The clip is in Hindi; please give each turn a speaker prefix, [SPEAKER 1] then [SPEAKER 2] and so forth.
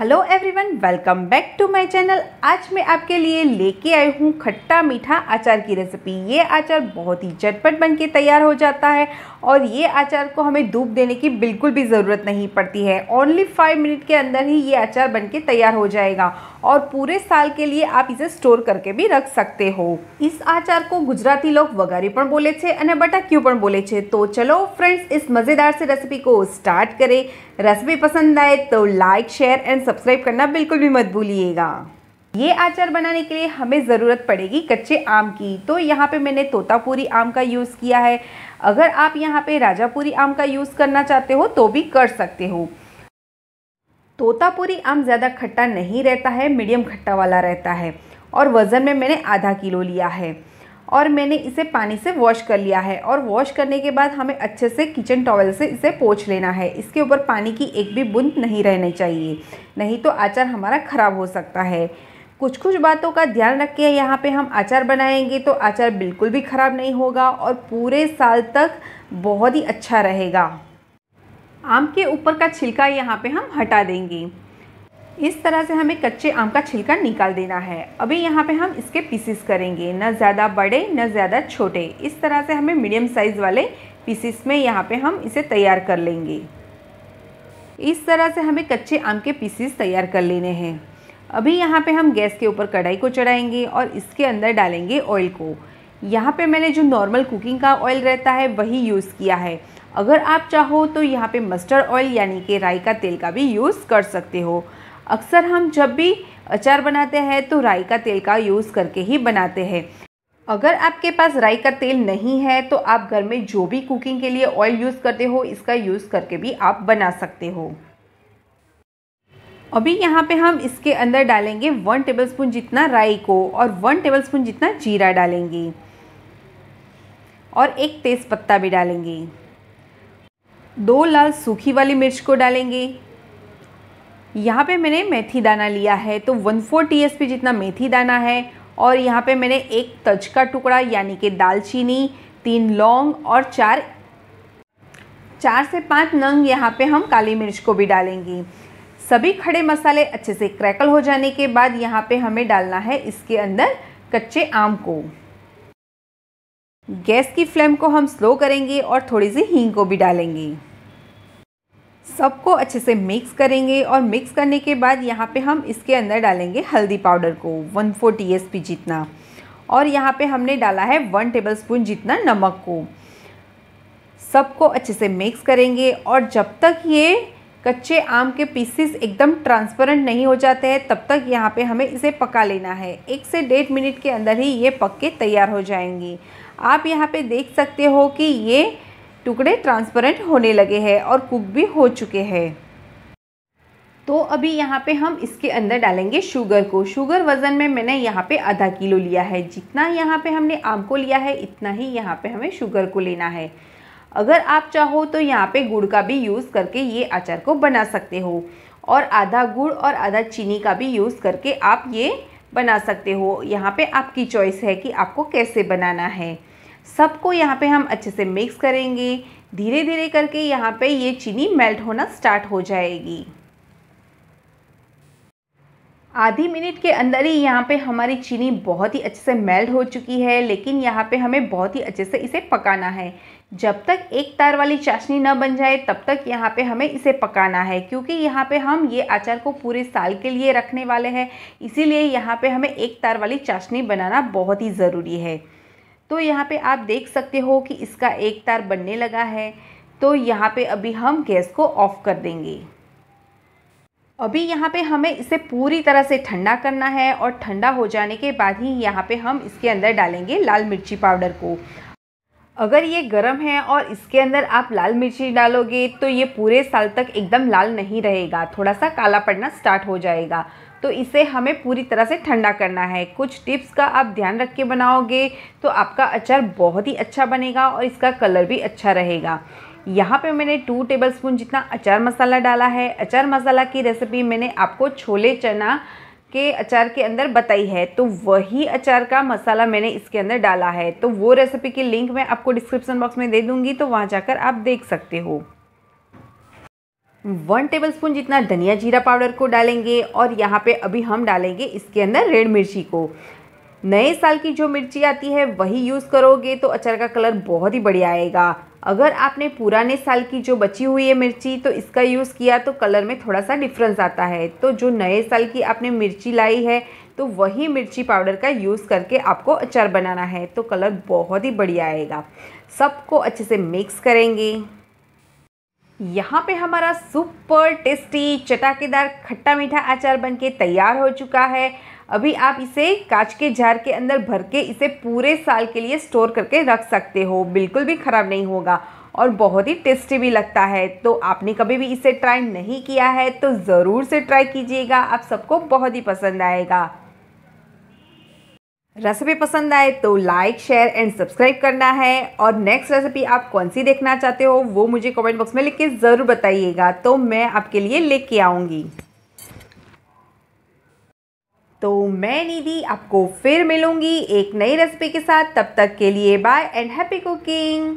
[SPEAKER 1] hello everyone welcome back to my channel आज मैं आपके लिए लेके आई हूँ खट्टा मीठा अचार की रेसिपी ये अचार बहुत ही झटपट बनके तैयार हो जाता है और ये अचार को हमें धूप देने की बिल्कुल भी ज़रूरत नहीं पड़ती है ओनली फाइव मिनट के अंदर ही ये अचार बनके तैयार हो जाएगा और पूरे साल के लिए आप इसे स्टोर करके भी रख सकते हो इस आचार को गुजराती लोग वगैरह पर बोले थे अने बटा क्यों पर बोले थे तो चलो फ्रेंड्स इस मज़ेदार से रेसिपी को स्टार्ट करें रेसिपी पसंद आए तो लाइक शेयर एंड सब्सक्राइब करना बिल्कुल भी मत भूलिएगा ये आचार बनाने के लिए हमें ज़रूरत पड़ेगी कच्चे आम की तो यहाँ पे मैंने तोतापुरी आम का यूज़ किया है अगर आप यहाँ पे राजापुरी आम का यूज़ करना चाहते हो तो भी कर सकते हो तोतापुरी आम ज़्यादा खट्टा नहीं रहता है मीडियम खट्टा वाला रहता है और वज़न में मैंने आधा किलो लिया है और मैंने इसे पानी से वॉश कर लिया है और वॉश करने के बाद हमें अच्छे से किचन टॉवल से इसे पोछ लेना है इसके ऊपर पानी की एक भी बूंद नहीं रहनी चाहिए नहीं तो आचार हमारा ख़राब हो सकता है कुछ कुछ बातों का ध्यान रख के यहाँ पे हम आचार बनाएंगे तो आचार बिल्कुल भी ख़राब नहीं होगा और पूरे साल तक बहुत ही अच्छा रहेगा आम के ऊपर का छिलका यहाँ पे हम हटा देंगे इस तरह से हमें कच्चे आम का छिलका निकाल देना है अभी यहाँ पे हम इसके पीसेस करेंगे ना ज़्यादा बड़े ना ज़्यादा छोटे इस तरह से हमें मीडियम साइज़ वाले पीसेस में यहाँ पे हम इसे तैयार कर लेंगे इस तरह से हमें कच्चे आम के पीसेस तैयार कर लेने हैं अभी यहाँ पे हम गैस के ऊपर कढ़ाई को चढ़ाएंगे और इसके अंदर डालेंगे ऑयल को यहाँ पे मैंने जो नॉर्मल कुकिंग का ऑयल रहता है वही यूज़ किया है अगर आप चाहो तो यहाँ पे मस्टर्ड ऑयल यानी कि राई का तेल का भी यूज़ कर सकते हो अक्सर हम जब भी अचार बनाते हैं तो राई का तेल का यूज़ करके ही बनाते हैं अगर आपके पास राई का तेल नहीं है तो आप घर में जो भी कुकिंग के लिए ऑयल यूज़ करते हो इसका यूज़ करके भी आप बना सकते हो अभी यहाँ पे हम इसके अंदर डालेंगे वन टेबलस्पून जितना राई को और वन टेबलस्पून जितना जीरा डालेंगे और एक तेज़पत्ता भी डालेंगे दो लाल सूखी वाली मिर्च को डालेंगे यहाँ पे मैंने मेथी दाना लिया है तो वन फोर टी जितना मेथी दाना है और यहाँ पे मैंने एक तज का टुकड़ा यानी कि दालचीनी तीन लौंग और चार चार से पाँच नंग यहाँ पे हम काली मिर्च को भी डालेंगे सभी खड़े मसाले अच्छे से क्रैकल हो जाने के बाद यहाँ पे हमें डालना है इसके अंदर कच्चे आम को गैस की फ्लेम को हम स्लो करेंगे और थोड़ी सी हींग को भी डालेंगे सबको अच्छे से मिक्स करेंगे और मिक्स करने के बाद यहाँ पे हम इसके अंदर डालेंगे हल्दी पाउडर को वन फोर एस पी जितना और यहाँ पे हमने डाला है वन टेबल स्पून जितना नमक को सबको अच्छे से मिक्स करेंगे और जब तक ये कच्चे आम के पीसेस एकदम ट्रांसपेरेंट नहीं हो जाते हैं तब तक यहाँ पे हमें इसे पका लेना है एक से डेढ़ मिनट के अंदर ही ये पक के तैयार हो जाएंगी आप यहाँ पे देख सकते हो कि ये टुकड़े ट्रांसपेरेंट होने लगे हैं और कुक भी हो चुके हैं तो अभी यहाँ पे हम इसके अंदर डालेंगे शुगर को शुगर वज़न में मैंने यहाँ पे आधा किलो लिया है जितना यहाँ पे हमने आम को लिया है इतना ही यहाँ पे हमें शुगर को लेना है अगर आप चाहो तो यहाँ पे गुड़ का भी यूज़ करके ये अचार को बना सकते हो और आधा गुड़ और आधा चीनी का भी यूज़ करके आप ये बना सकते हो यहाँ पर आपकी चॉइस है कि आपको कैसे बनाना है सबको यहाँ पे हम अच्छे से मिक्स करेंगे धीरे धीरे करके यहाँ पे ये चीनी मेल्ट होना स्टार्ट हो जाएगी आधी मिनट के अंदर ही यहाँ पे हमारी चीनी बहुत ही अच्छे से मेल्ट हो चुकी है लेकिन यहाँ पे हमें बहुत ही अच्छे से इसे पकाना है जब तक एक तार वाली चाशनी न बन जाए तब तक यहाँ पे हमें इसे पकाना है क्योंकि यहाँ पे हम ये अचार को पूरे साल के लिए रखने वाले हैं इसीलिए यहाँ पे हमें एक तार वाली चाशनी बनाना बहुत ही ज़रूरी है तो यहाँ पे आप देख सकते हो कि इसका एक तार बनने लगा है तो यहाँ पे अभी हम गैस को ऑफ़ कर देंगे अभी यहाँ पे हमें इसे पूरी तरह से ठंडा करना है और ठंडा हो जाने के बाद ही यहाँ पे हम इसके अंदर डालेंगे लाल मिर्ची पाउडर को अगर ये गर्म है और इसके अंदर आप लाल मिर्ची डालोगे तो ये पूरे साल तक एकदम लाल नहीं रहेगा थोड़ा सा काला पड़ना स्टार्ट हो जाएगा तो इसे हमें पूरी तरह से ठंडा करना है कुछ टिप्स का आप ध्यान रख के बनाओगे तो आपका अचार बहुत ही अच्छा बनेगा और इसका कलर भी अच्छा रहेगा यहाँ पे मैंने टू टेबलस्पून जितना अचार मसाला डाला है अचार मसाला की रेसिपी मैंने आपको छोले चना के अचार के अंदर बताई है तो वही अचार का मसाला मैंने इसके अंदर डाला है तो वो रेसिपी की लिंक मैं आपको डिस्क्रिप्शन बॉक्स में दे दूँगी तो वहाँ जाकर आप देख सकते हो वन टेबलस्पून जितना धनिया जीरा पाउडर को डालेंगे और यहाँ पे अभी हम डालेंगे इसके अंदर रेड मिर्ची को नए साल की जो मिर्ची आती है वही यूज़ करोगे तो अचार का कलर बहुत ही बढ़िया आएगा अगर आपने पुराने साल की जो बची हुई है मिर्ची तो इसका यूज़ किया तो कलर में थोड़ा सा डिफरेंस आता है तो जो नए साल की आपने मिर्ची लाई है तो वही मिर्ची पाउडर का यूज़ करके आपको अचार बनाना है तो कलर बहुत ही बढ़िया आएगा सबको अच्छे से मिक्स करेंगे यहाँ पे हमारा सुपर टेस्टी चटाकेदार खट्टा मीठा अचार बनके तैयार हो चुका है अभी आप इसे कांच के जार के अंदर भर के इसे पूरे साल के लिए स्टोर करके रख सकते हो बिल्कुल भी ख़राब नहीं होगा और बहुत ही टेस्टी भी लगता है तो आपने कभी भी इसे ट्राई नहीं किया है तो ज़रूर से ट्राई कीजिएगा आप सबको बहुत ही पसंद आएगा रेसिपी पसंद आए तो लाइक शेयर एंड सब्सक्राइब करना है और नेक्स्ट रेसिपी आप कौन सी देखना चाहते हो वो मुझे कमेंट बॉक्स में लिख के ज़रूर बताइएगा तो मैं आपके लिए लेके आऊँगी तो मैं निधि आपको फिर मिलूंगी एक नई रेसिपी के साथ तब तक के लिए बाय एंड हैप्पी कुकिंग